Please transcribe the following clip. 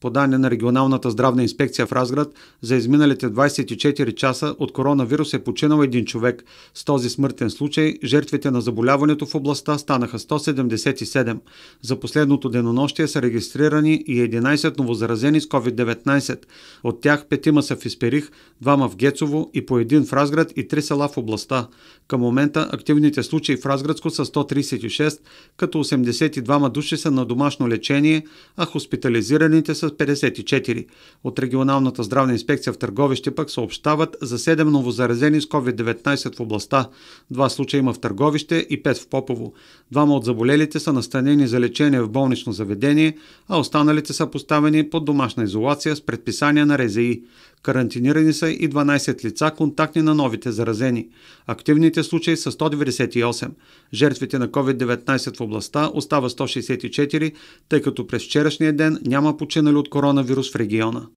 По данни на регионалната здравна инспекция в Разград, за изминалите 24 часа от коронавирус е починал един човек. С този смъртен случай жертвите на заболяването в областта станаха 177. За последното денонощие са регистрирани и 11 новозаразени с COVID-19. От тях петима са в Исперих, двама в Гецово и по един в Разград и три села в областта. Към момента активните случаи в Разградско са 136, като 82 души са на домашно лечение, а хоспитализираните са 54. От регионалната здравна инспекция в Търговище пък съобщават за 7 новозаразени с COVID-19 в областта. Два случая има в Търговище и 5 в Попово. Двама от заболелите са настанени за лечение в болнично заведение, а останалите са поставени под домашна изолация с предписания на РЗИ. Карантинирани са и 12 лица, контактни на новите заразени. Активните случаи са 198. Жертвите на COVID-19 в областта остава 164, тъй като през вчерашния ден няма починали от коронавирус в региона.